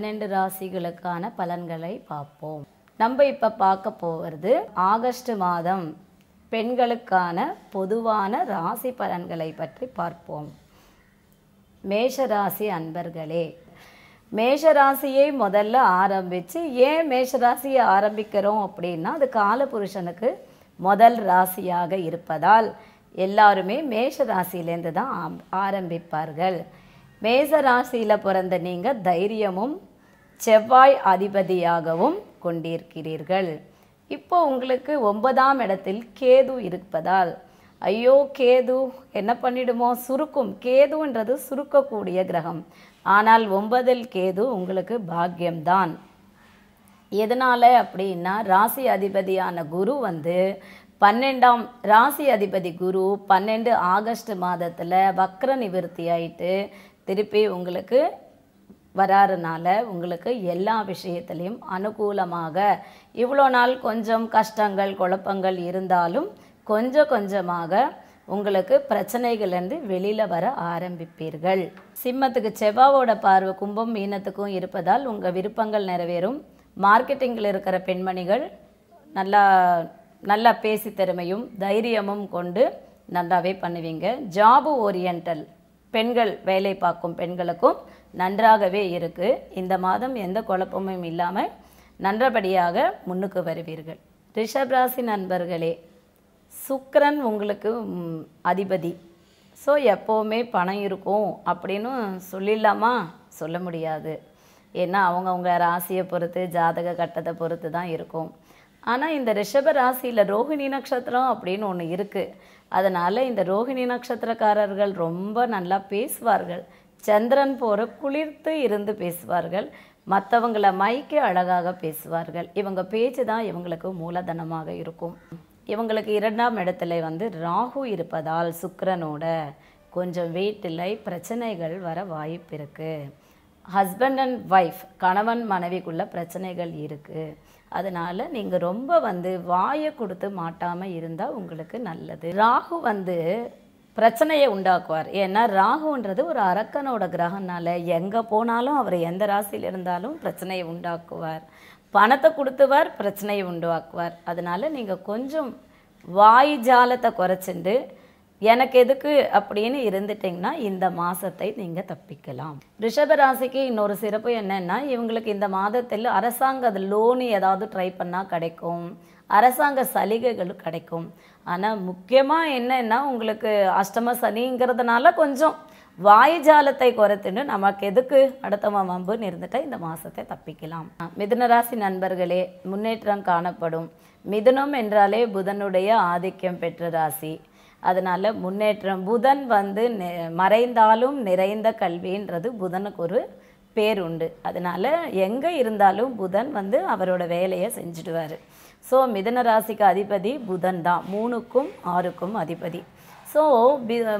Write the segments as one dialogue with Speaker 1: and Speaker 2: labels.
Speaker 1: பன்னெண்டு ராசிகளுக்கான பலன்களை பார்ப்போம் நம்ம இப்போ பார்க்க போகிறது ஆகஸ்ட் மாதம் பெண்களுக்கான பொதுவான ராசி பலன்களை பற்றி பார்ப்போம் மேஷராசி அன்பர்களே மேஷராசியை முதல்ல ஆரம்பித்து ஏன் மேஷராசியை ஆரம்பிக்கிறோம் அப்படின்னா அது கால புருஷனுக்கு முதல் ராசியாக இருப்பதால் எல்லாருமே மேஷ ராசியிலேருந்து தான் ஆரம்பிப்பார்கள் மேச ராசியில் பிறந்த நீங்கள் தைரியமும் செவ்வாய் அதிபதியாகவும் கொண்டிருக்கிறீர்கள் இப்போ உங்களுக்கு ஒன்பதாம் இடத்தில் கேது இருப்பதால் ஐயோ கேது என்ன பண்ணிடுமோ சுருக்கும் கேதுன்றது சுருக்கக்கூடிய கிரகம் ஆனால் ஒன்பதில் கேது உங்களுக்கு பாக்கியம்தான் எதனால் அப்படின்னா ராசி அதிபதியான குரு வந்து பன்னெண்டாம் ராசி அதிபதி குரு பன்னெண்டு ஆகஸ்ட் மாதத்தில் வக்ர நிவர்த்தி ஆயிட்டு திருப்பி உங்களுக்கு வராருனால உங்களுக்கு எல்லா விஷயத்திலையும் அனுகூலமாக இவ்வளோ நாள் கொஞ்சம் கஷ்டங்கள் குழப்பங்கள் இருந்தாலும் கொஞ்சம் கொஞ்சமாக உங்களுக்கு பிரச்சனைகள்லேருந்து வெளியில் வர ஆரம்பிப்பீர்கள் சிம்மத்துக்கு செவ்வாவோட பார்வை கும்பம் மீனத்துக்கும் இருப்பதால் உங்கள் விருப்பங்கள் நிறைவேறும் மார்க்கெட்டிங்கில் இருக்கிற பெண்மணிகள் நல்லா நல்லா பேசி திறமையும் தைரியமும் கொண்டு நல்லாவே பண்ணுவீங்க ஜாபு ஓரியன்டல் பெண்கள் வேலை பார்க்கும் பெண்களுக்கும் நன்றாகவே இருக்குது இந்த மாதம் எந்த குழப்பமும் இல்லாமல் நன்றபடியாக முன்னுக்கு வருவீர்கள் ரிஷபராசி நண்பர்களே சுக்கரன் உங்களுக்கு அதிபதி ஸோ எப்போவுமே பணம் இருக்கும் அப்படின்னு சொல்லிடலாமா சொல்ல முடியாது ஏன்னா அவங்கவுங்க ராசியை பொறுத்து ஜாதக கட்டத்தை பொறுத்து தான் இருக்கும் ஆனால் இந்த ரிஷப ராசியில் ரோஹிணி நட்சத்திரம் அப்படின்னு ஒன்று இருக்குது அதனால் இந்த ரோஹிணி நட்சத்திரக்காரர்கள் ரொம்ப நல்லா பேசுவார்கள் சந்திரன் போகிற குளிர்த்து இருந்து பேசுவார்கள் மற்றவங்களை மைக்கு அழகாக பேசுவார்கள் இவங்க பேச்சு தான் இவங்களுக்கு மூலதனமாக இருக்கும் இவங்களுக்கு இரண்டாம் இடத்துல வந்து ராகு இருப்பதால் சுக்கரனோட கொஞ்சம் வீட்டில் பிரச்சனைகள் வர வாய்ப்பு இருக்குது ஹஸ்பண்ட் அண்ட் ஒய்ஃப் கணவன் மனைவிக்குள்ளே பிரச்சனைகள் இருக்குது அதனால் நீங்கள் ரொம்ப வந்து வாயை கொடுத்து மாட்டாமல் இருந்தால் உங்களுக்கு நல்லது ராகு வந்து பிரச்சனையை உண்டாக்குவார் ஏன்னா ராகுன்றது ஒரு அரக்கனோட கிரகனால் எங்கே போனாலும் அவர் எந்த ராசியில் இருந்தாலும் பிரச்சனையை உண்டாக்குவார் பணத்தை கொடுத்துவார் பிரச்சனையை உண்டாக்குவார் அதனால் நீங்கள் கொஞ்சம் வாய் ஜாலத்தை குறைச்சிண்டு எனக்கு எதுக்கு அப்படின்னு இருந்துட்டிங்கன்னா இந்த மாதத்தை நீங்கள் தப்பிக்கலாம் ரிஷபராசிக்கு இன்னொரு சிறப்பு என்னென்னா இவங்களுக்கு இந்த மாதத்தில் அரசாங்க லோனு ஏதாவது ட்ரை பண்ணால் கிடைக்கும் அரசாங்க சலுகைகள் கிடைக்கும் ஆனால் முக்கியமாக என்னென்னா உங்களுக்கு அஷ்டம சனிங்கிறதுனால கொஞ்சம் வாய்ஜாலத்தை குறைத்துன்னு நமக்கு எதுக்கு அடுத்தவ வம்புன்னு இருந்துட்டால் இந்த மாதத்தை தப்பிக்கலாம் மிதுனராசி நண்பர்களே முன்னேற்றம் காணப்படும் மிதுனம் என்றாலே புதனுடைய ஆதிக்கம் பெற்ற ராசி அதனால் முன்னேற்றம் புதன் வந்து மறைந்தாலும் நிறைந்த கல்வின்றது புதனுக்கு ஒரு பேர் உண்டு அதனால் எங்கே இருந்தாலும் புதன் வந்து அவரோட வேலையை செஞ்சுடுவார் ஸோ மிதன ராசிக்கு அதிபதி புதன் தான் மூணுக்கும் ஆறுக்கும் அதிபதி ஸோ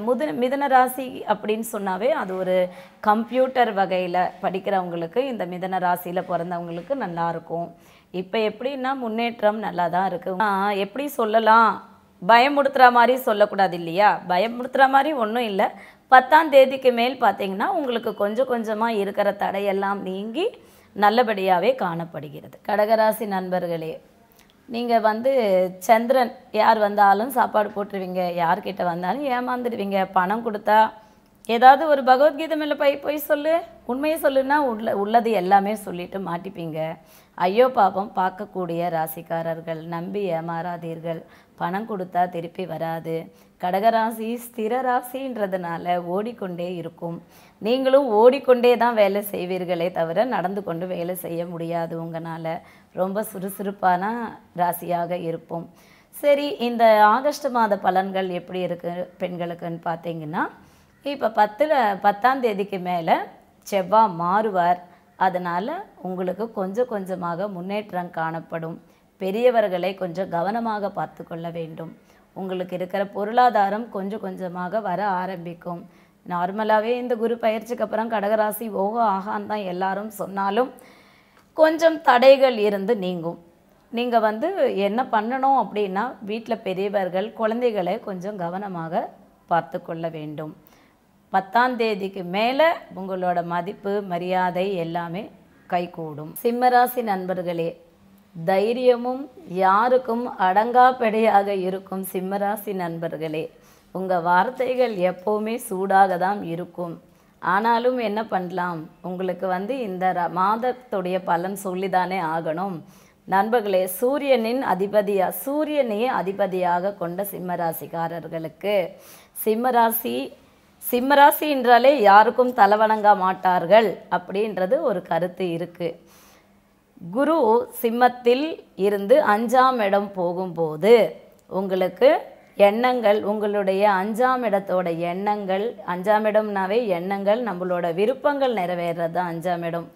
Speaker 1: முத மிதன ராசி அப்படின்னு சொன்னாவே அது ஒரு கம்ப்யூட்டர் வகையில் படிக்கிறவங்களுக்கு இந்த மிதன ராசியில் பிறந்தவங்களுக்கு நல்லாயிருக்கும் இப்போ எப்படின்னா முன்னேற்றம் நல்லா தான் இருக்குது எப்படி சொல்லலாம் பயமுடுத்துகிற மாதிரி சொல்லக்கூடாது இல்லையா பயமுடுத்துகிற மாதிரி ஒன்றும் இல்லை பத்தாம் தேதிக்கு மேல் பார்த்தீங்கன்னா உங்களுக்கு கொஞ்சம் கொஞ்சமாக இருக்கிற தடையெல்லாம் நீங்கி நல்லபடியாகவே காணப்படுகிறது கடகராசி நண்பர்களே நீங்கள் வந்து சந்திரன் யார் வந்தாலும் சாப்பாடு போட்டுருவீங்க யார்கிட்ட வந்தாலும் ஏமாந்துடுவீங்க பணம் கொடுத்தா ஏதாவது ஒரு பகவத்கீதை மேலே போய் போய் சொல்லு உண்மையை சொல்லுன்னா உள்ள உள்ளது எல்லாமே சொல்லிட்டு மாட்டிப்பீங்க ஐயோ பாபம் பார்க்கக்கூடிய ராசிக்காரர்கள் நம்பி ஏமாறாதீர்கள் பணம் கொடுத்தா திருப்பி வராது கடகராசி ஸ்திர ராசின்றதுனால ஓடிக்கொண்டே இருக்கும் நீங்களும் ஓடிக்கொண்டே தான் வேலை செய்வீர்களே தவிர நடந்து கொண்டு வேலை செய்ய முடியாது உங்களால் ரொம்ப சுறுசுறுப்பான ராசியாக இருப்போம் சரி இந்த ஆகஸ்ட் மாத பலன்கள் எப்படி இருக்குது பெண்களுக்குன்னு பார்த்தீங்கன்னா இப்போ பத்தில் பத்தாம் தேதிக்கு மேலே செவ்வாய் மாறுவார் அதனால் உங்களுக்கு கொஞ்சம் கொஞ்சமாக முன்னேற்றம் காணப்படும் பெரியவர்களை கொஞ்சம் கவனமாக பார்த்து கொள்ள வேண்டும் உங்களுக்கு இருக்கிற பொருளாதாரம் கொஞ்சம் கொஞ்சமாக வர ஆரம்பிக்கும் நார்மலாகவே இந்த குரு பயிற்சிக்கு அப்புறம் கடகராசி ஓகோ ஆகான் தான் எல்லாரும் சொன்னாலும் கொஞ்சம் தடைகள் இருந்து நீங்கும் நீங்கள் வந்து என்ன பண்ணணும் அப்படின்னா வீட்டில் பெரியவர்கள் குழந்தைகளை கொஞ்சம் கவனமாக பார்த்து கொள்ள வேண்டும் பத்தாம் தேதிக்கு மேலே உங்களோட மதிப்பு மரியாதை எல்லாமே கைகூடும் சிம்மராசி நண்பர்களே தைரியமும் யாருக்கும் அடங்காப்படையாக இருக்கும் சிம்மராசி நண்பர்களே உங்கள் வார்த்தைகள் எப்போவுமே சூடாக தான் இருக்கும் ஆனாலும் என்ன பண்ணலாம் உங்களுக்கு வந்து இந்த மாதத்துடைய பலன் சொல்லிதானே ஆகணும் நண்பர்களே சூரியனின் அதிபதியாக சூரியனையே அதிபதியாக கொண்ட சிம்மராசிக்காரர்களுக்கு சிம்மராசி சிம்மராசி என்றாலே யாருக்கும் தலைவணங்க மாட்டார்கள் அப்படின்றது ஒரு கருத்து இருக்குது குரு சிம்மத்தில் இருந்து அஞ்சாம் இடம் போகும்போது உங்களுக்கு எண்ணங்கள் உங்களுடைய அஞ்சாம் இடத்தோட எண்ணங்கள் அஞ்சாம் இடம்னாவே எண்ணங்கள் நம்மளோட விருப்பங்கள் நிறைவேறது அஞ்சாம் இடம்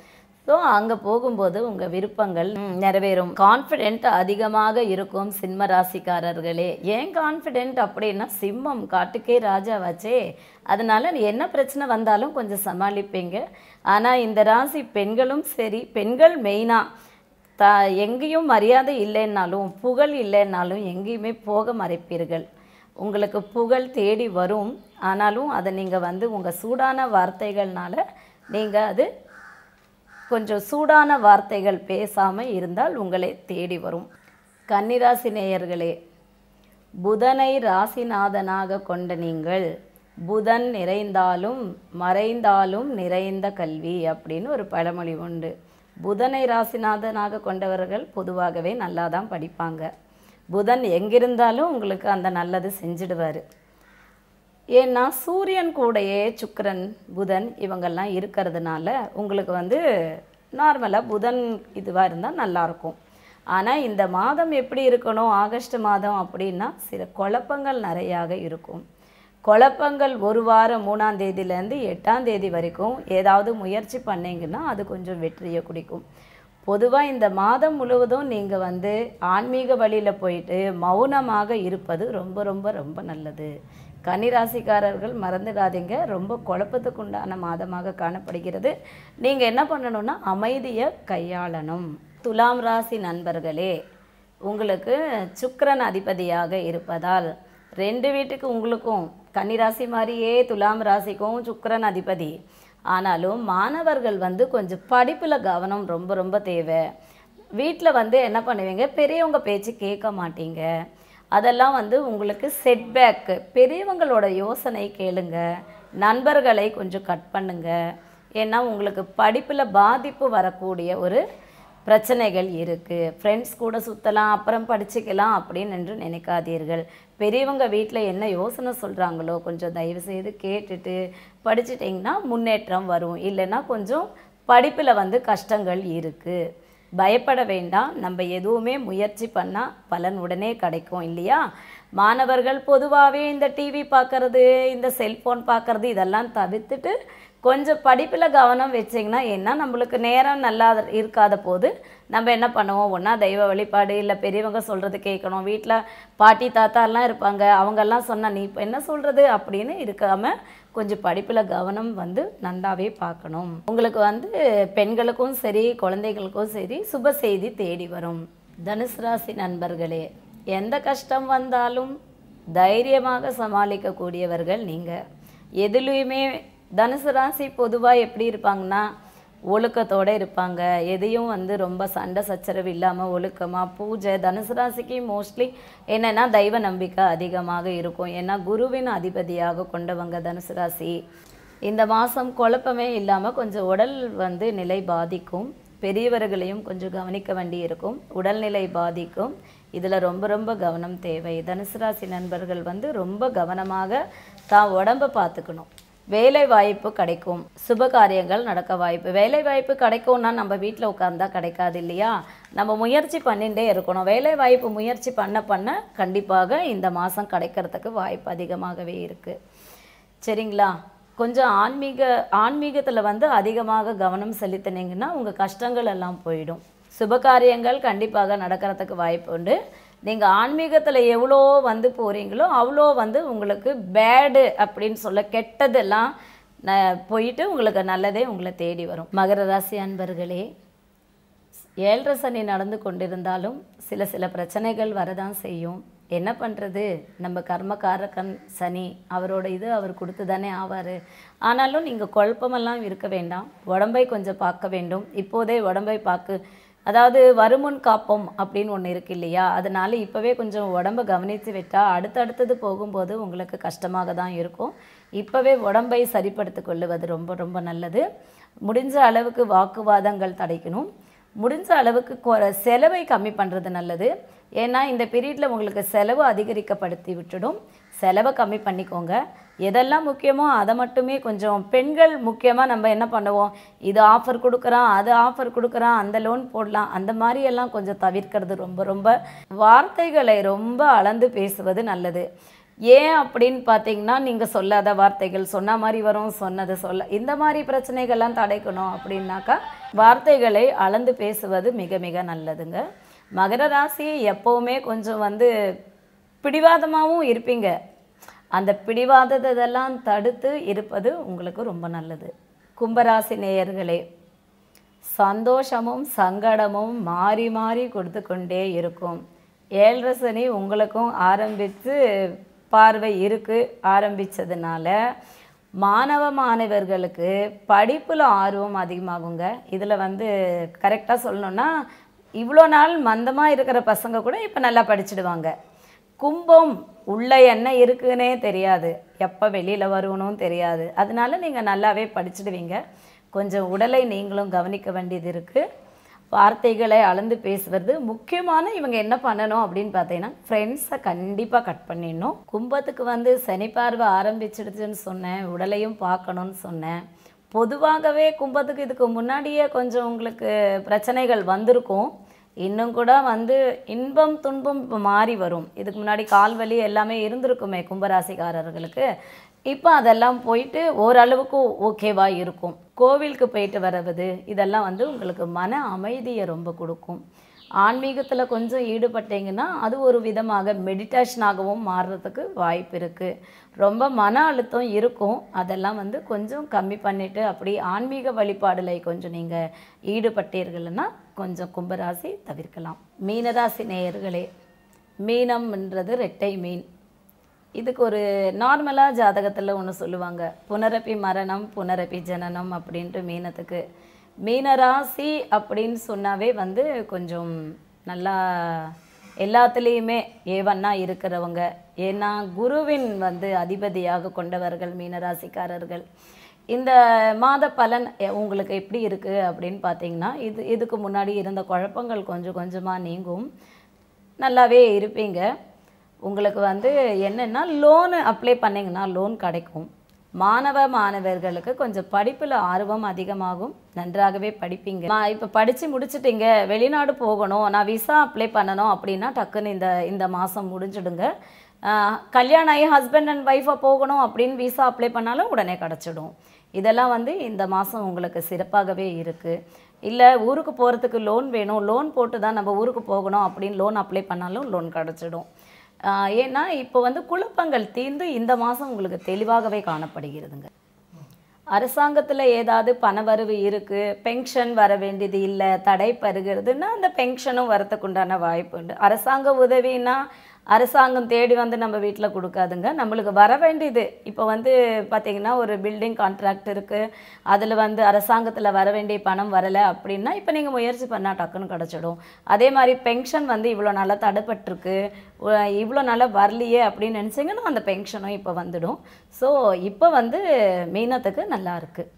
Speaker 1: ஸோ அங்கே போகும்போது உங்கள் விருப்பங்கள் நிறைவேறும் கான்ஃபிடென்ட் அதிகமாக இருக்கும் சிம்ம ராசிக்காரர்களே ஏன் கான்ஃபிடென்ட் அப்படின்னா சிம்மம் காட்டுக்கே ராஜாவாச்சே அதனால் என்ன பிரச்சனை வந்தாலும் கொஞ்சம் சமாளிப்பீங்க ஆனால் இந்த ராசி பெண்களும் சரி பெண்கள் மெயினாக த எங்கேயும் மரியாதை இல்லைன்னாலும் புகழ் இல்லைன்னாலும் எங்கேயுமே போக மறைப்பீர்கள் உங்களுக்கு புகழ் தேடி வரும் ஆனாலும் அதை நீங்கள் வந்து உங்கள் சூடான வார்த்தைகள்னால நீங்கள் அது கொஞ்சம் சூடான வார்த்தைகள் பேசாமல் இருந்தால் உங்களை தேடி வரும் கன்னிராசி நேயர்களே புதனை ராசிநாதனாக கொண்ட நீங்கள் புதன் நிறைந்தாலும் மறைந்தாலும் நிறைந்த கல்வி அப்படின்னு ஒரு பழமொழி உண்டு புதனை ராசிநாதனாக கொண்டவர்கள் பொதுவாகவே நல்லா தான் படிப்பாங்க புதன் எங்கிருந்தாலும் உங்களுக்கு அந்த நல்லது செஞ்சிடுவார் ஏன்னா சூரியன் கூடையே சுக்கரன் புதன் இவங்கெல்லாம் இருக்கிறதுனால உங்களுக்கு வந்து நார்மலாக புதன் இதுவாக இருந்தால் நல்லாயிருக்கும் ஆனால் இந்த மாதம் எப்படி இருக்கணும் ஆகஸ்ட் மாதம் அப்படின்னா சில குழப்பங்கள் நிறையாக இருக்கும் குழப்பங்கள் ஒரு வாரம் மூணாம் தேதியிலேருந்து எட்டாம் தேதி வரைக்கும் ஏதாவது முயற்சி பண்ணிங்கன்னா அது கொஞ்சம் வெற்றியை குடிக்கும் பொதுவாக இந்த மாதம் முழுவதும் நீங்கள் வந்து ஆன்மீக வழியில் போயிட்டு மௌனமாக இருப்பது ரொம்ப ரொம்ப ரொம்ப நல்லது கன்னிராசிக்காரர்கள் மறந்துடாதீங்க ரொம்ப குழப்பத்துக்கு உண்டான மாதமாக காணப்படுகிறது நீங்கள் என்ன பண்ணணும்னா அமைதியை கையாளணும் துலாம் ராசி நண்பர்களே உங்களுக்கு சுக்கரன் அதிபதியாக இருப்பதால் ரெண்டு வீட்டுக்கு உங்களுக்கும் கன்னிராசி மாதிரியே துலாம் ராசிக்கும் சுக்கரன் அதிபதி ஆனாலும் மாணவர்கள் வந்து கொஞ்சம் படிப்பில் கவனம் ரொம்ப ரொம்ப தேவை வீட்டில் வந்து என்ன பண்ணுவீங்க பெரியவங்க பேச்சு கேட்க மாட்டீங்க அதெல்லாம் வந்து உங்களுக்கு செட்பேக்கு பெரியவங்களோட யோசனை கேளுங்க நண்பர்களை கொஞ்சம் கட் பண்ணுங்க ஏன்னா உங்களுக்கு படிப்பில் பாதிப்பு வரக்கூடிய ஒரு பிரச்சனைகள் இருக்குது ஃப்ரெண்ட்ஸ் கூட சுற்றலாம் அப்புறம் படிச்சுக்கலாம் அப்படின்னு என்று நினைக்காதீர்கள் பெரியவங்க வீட்டில் என்ன யோசனை சொல்கிறாங்களோ கொஞ்சம் தயவு செய்து கேட்டுட்டு படிச்சிட்டிங்கன்னா முன்னேற்றம் வரும் இல்லைன்னா கொஞ்சம் படிப்பில் வந்து கஷ்டங்கள் இருக்குது பயப்பட வேண்டாம் நம்ம எதுவுமே முயற்சி பண்ணால் பலன் உடனே கிடைக்கும் இல்லையா மாணவர்கள் பொதுவாகவே இந்த டிவி பார்க்குறது இந்த செல்ஃபோன் பார்க்குறது இதெல்லாம் தவிர்த்துட்டு கொஞ்சம் படிப்பில் கவனம் வச்சிங்கன்னா ஏன்னா நம்மளுக்கு நேரம் நல்லா இருக்காத போது நம்ம என்ன பண்ணுவோம் ஒன்றா தெய்வ வழிபாடு இல்லை பெரியவங்க சொல்கிறது கேட்கணும் வீட்டில் பாட்டி தாத்தாலாம் இருப்பாங்க அவங்கெல்லாம் சொன்னால் நீ இப்போ என்ன சொல்கிறது அப்படின்னு இருக்காமல் கொஞ்சம் படிப்பில் கவனம் வந்து நன்றாகவே பார்க்கணும் உங்களுக்கு வந்து பெண்களுக்கும் சரி குழந்தைகளுக்கும் சரி சுப செய்தி தேடி வரும் தனுசு ராசி நண்பர்களே எந்த கஷ்டம் வந்தாலும் தைரியமாக சமாளிக்கக்கூடியவர்கள் நீங்கள் எதுலேயுமே தனுசு ராசி பொதுவாக எப்படி இருப்பாங்கன்னா ஒழுக்கத்தோடு இருப்பாங்க எதையும் வந்து ரொம்ப சண்டை சச்சரவு இல்லாமல் ஒழுக்கமாக பூஜை தனுசு ராசிக்கு மோஸ்ட்லி என்னென்னா தெய்வ நம்பிக்கை அதிகமாக இருக்கும் ஏன்னா குருவின் அதிபதியாக கொண்டவங்க தனுசு ராசி இந்த மாதம் குழப்பமே இல்லாமல் கொஞ்சம் உடல் வந்து நிலை பாதிக்கும் பெரியவர்களையும் கொஞ்சம் கவனிக்க வேண்டி இருக்கும் உடல்நிலை பாதிக்கும் இதில் ரொம்ப ரொம்ப கவனம் தேவை தனுசு ராசி நண்பர்கள் வந்து ரொம்ப கவனமாக தான் உடம்பை பார்த்துக்கணும் வேலை வாய்ப்பு கிடைக்கும் காரியங்கள் நடக்க வாய்ப்பு வேலை வாய்ப்பு கிடைக்கும்னா நம்ம வீட்டில் உட்காந்தா கிடைக்காது இல்லையா நம்ம முயற்சி பண்ணிகிட்டே இருக்கணும் வேலை வாய்ப்பு முயற்சி பண்ண பண்ண கண்டிப்பாக இந்த மாதம் கிடைக்கிறதுக்கு வாய்ப்பு அதிகமாகவே இருக்குது சரிங்களா கொஞ்சம் ஆன்மீக ஆன்மீகத்தில் வந்து அதிகமாக கவனம் செலுத்தினீங்கன்னா உங்கள் கஷ்டங்கள் எல்லாம் போயிடும் சுபகாரியங்கள் கண்டிப்பாக நடக்கிறதுக்கு வாய்ப்பு உண்டு நீங்கள் ஆன்மீகத்தில் எவ்வளோ வந்து போகிறீங்களோ அவ்வளோ வந்து உங்களுக்கு பேடு அப்படின்னு சொல்ல கெட்டதெல்லாம் ந போயிட்டு உங்களுக்கு நல்லதே உங்களை தேடி வரும் மகர ராசி அன்பர்களே ஏழரை சனி நடந்து கொண்டிருந்தாலும் சில சில பிரச்சனைகள் வரதான் செய்யும் என்ன பண்ணுறது நம்ம கர்மகாரகன் சனி அவரோட இது அவர் கொடுத்து தானே ஆவார் ஆனாலும் நீங்கள் குழப்பமெல்லாம் இருக்க வேண்டாம் உடம்பை கொஞ்சம் பார்க்க வேண்டும் இப்போதே உடம்பை பார்க்க அதாவது வருமுன் காப்பம் அப்படின்னு ஒன்று இருக்கு இல்லையா அதனால் இப்போவே கொஞ்சம் உடம்பை கவனித்து விட்டால் அடுத்தடுத்தது போகும்போது உங்களுக்கு கஷ்டமாக தான் இருக்கும் இப்போவே உடம்பை சரிப்படுத்தி கொள்ளுவது ரொம்ப ரொம்ப நல்லது முடிஞ்ச அளவுக்கு வாக்குவாதங்கள் தடைக்கணும் முடிஞ்ச அளவுக்கு செலவை கம்மி பண்ணுறது நல்லது ஏன்னா இந்த பீரியடில் உங்களுக்கு செலவு அதிகரிக்கப்படுத்தி விட்டுடும் செலவை கம்மி பண்ணிக்கோங்க எதெல்லாம் முக்கியமோ அதை மட்டுமே கொஞ்சம் பெண்கள் முக்கியமாக நம்ம என்ன பண்ணுவோம் இது ஆஃபர் கொடுக்குறான் அது ஆஃபர் கொடுக்குறான் அந்த லோன் போடலாம் அந்த மாதிரியெல்லாம் கொஞ்சம் தவிர்க்கிறது ரொம்ப ரொம்ப வார்த்தைகளை ரொம்ப அளந்து பேசுவது நல்லது ஏன் அப்படின்னு பார்த்தீங்கன்னா நீங்கள் சொல்லாத வார்த்தைகள் சொன்ன மாதிரி வரும் சொன்னது சொல்ல இந்த மாதிரி பிரச்சனைகள்லாம் தடைக்கணும் அப்படின்னாக்கா வார்த்தைகளை அளந்து பேசுவது மிக மிக நல்லதுங்க மகர ராசி எப்போவுமே கொஞ்சம் வந்து பிடிவாதமாகவும் இருப்பீங்க அந்த பிடிவாததெல்லாம் தடுத்து இருப்பது உங்களுக்கு ரொம்ப நல்லது கும்பராசி நேயர்களே சந்தோஷமும் சங்கடமும் மாறி மாறி கொடுத்து கொண்டே இருக்கும் ஏழரை சனி உங்களுக்கும் ஆரம்பித்து பார்வை இருக்குது ஆரம்பித்ததுனால மாணவ மாணவர்களுக்கு படிப்பில் ஆர்வம் அதிகமாகுங்க இதில் வந்து கரெக்டாக சொல்லணுன்னா இவ்வளோ நாள் மந்தமாக இருக்கிற பசங்க கூட இப்போ நல்லா படிச்சுடுவாங்க கும்பம் உள்ளே என்ன இருக்குன்னே தெரியாது எப்போ வெளியில் வரணும் தெரியாது அதனால நீங்கள் நல்லாவே படிச்சிடுவீங்க கொஞ்சம் உடலை நீங்களும் கவனிக்க வேண்டியது இருக்குது வார்த்தைகளை அளந்து பேசுவது முக்கியமான இவங்க என்ன பண்ணணும் அப்படின்னு பார்த்தீங்கன்னா ஃப்ரெண்ட்ஸை கண்டிப்பாக கட் பண்ணிடணும் கும்பத்துக்கு வந்து சனி பார்வை ஆரம்பிச்சிடுச்சுன்னு சொன்னேன் உடலையும் பார்க்கணும்னு சொன்னேன் பொதுவாகவே கும்பத்துக்கு இதுக்கு முன்னாடியே கொஞ்சம் உங்களுக்கு பிரச்சனைகள் வந்திருக்கும் இன்னும் கூட வந்து இன்பம் துன்பம் இப்போ மாறி வரும் இதுக்கு முன்னாடி கால்வலி எல்லாமே இருந்திருக்குமே கும்பராசிக்காரர்களுக்கு இப்போ அதெல்லாம் போயிட்டு ஓரளவுக்கு ஓகேவாக இருக்கும் கோவிலுக்கு போயிட்டு வர்றது இதெல்லாம் வந்து உங்களுக்கு மன அமைதியை ரொம்ப கொடுக்கும் ஆன்மீகத்தில் கொஞ்சம் ஈடுபட்டீங்கன்னா அது ஒரு விதமாக மெடிடேஷனாகவும் மாறுறதுக்கு வாய்ப்பு இருக்குது ரொம்ப மன அழுத்தம் இருக்கும் அதெல்லாம் வந்து கொஞ்சம் கம்மி பண்ணிவிட்டு அப்படி ஆன்மீக வழிபாடில் கொஞ்சம் நீங்கள் ஈடுபட்டீர்கள்னா கொஞ்சம் கும்பராசி தவிர்க்கலாம் மீனராசி நேயர்களே மீனம்ன்றது ரெட்டை மீன் இதுக்கு ஒரு நார்மலாக ஜாதகத்தில் ஒன்று சொல்லுவாங்க புனரப்பி மரணம் புனரப்பி ஜனனம் அப்படின்ட்டு மீனத்துக்கு மீனராசி அப்படின்னு சொன்னாவே வந்து கொஞ்சம் நல்லா எல்லாத்துலேயுமே ஏவன்னா இருக்கிறவங்க ஏன்னா குருவின் வந்து அதிபதியாக கொண்டவர்கள் மீனராசிக்காரர்கள் இந்த மாத பலன் உங்களுக்கு எப்படி இருக்குது அப்படின்னு பார்த்தீங்கன்னா இது இதுக்கு முன்னாடி இருந்த குழப்பங்கள் கொஞ்சம் கொஞ்சமாக நீங்கும் நல்லாவே இருப்பீங்க உங்களுக்கு வந்து என்னென்னா லோனு அப்ளை பண்ணிங்கன்னா லோன் கிடைக்கும் மாணவ மாணவர்களுக்கு கொஞ்சம் படிப்பில் ஆர்வம் அதிகமாகும் நன்றாகவே படிப்பீங்க நான் இப்போ படித்து முடிச்சுட்டிங்க வெளிநாடு போகணும் நான் விசா அப்ளை பண்ணணும் அப்படின்னா டக்குன்னு இந்த இந்த மாதம் முடிஞ்சிடுங்க கல்யாணம் ஆகி ஹஸ்பண்ட் அண்ட் ஒய்ஃபாக போகணும் அப்படின்னு விசா அப்ளை பண்ணாலும் உடனே கிடச்சிடும் இதெல்லாம் வந்து இந்த மாதம் உங்களுக்கு சிறப்பாகவே இருக்குது இல்லை ஊருக்கு போகிறதுக்கு லோன் வேணும் லோன் போட்டு தான் நம்ம ஊருக்கு போகணும் அப்படின்னு லோன் அப்ளை பண்ணாலும் லோன் கிடச்சிடும் ஏன்னா இப்போ வந்து குழப்பங்கள் தீர்ந்து இந்த மாதம் உங்களுக்கு தெளிவாகவே காணப்படுகிறதுங்க அரசாங்கத்தில் ஏதாவது பணவரவு இருக்குது பென்ஷன் வர வேண்டியது இல்லை தடை பெறுகிறதுன்னா அந்த பென்ஷனும் வரத்துக்குண்டான வாய்ப்பு உண்டு அரசாங்க உதவின்னா அரசாங்கம் தேடி வந்து நம்ம வீட்டில் கொடுக்காதுங்க நம்மளுக்கு வர வேண்டியது இப்போ வந்து பார்த்திங்கன்னா ஒரு பில்டிங் கான்ட்ராக்ட் இருக்குது அதில் வந்து அரசாங்கத்தில் வர வேண்டிய பணம் வரலை அப்படின்னா இப்போ நீங்கள் முயற்சி பண்ணால் டக்குன்னு கிடச்சிடும் அதே மாதிரி பென்ஷன் வந்து இவ்வளோ நல்லா தடுப்பட்டிருக்கு இவ்வளோ நல்லா வரலையே அப்படின்னு நினச்சிங்கன்னா அந்த பென்ஷனும் இப்போ வந்துடும் ஸோ இப்போ வந்து மீனத்துக்கு நல்லா இருக்குது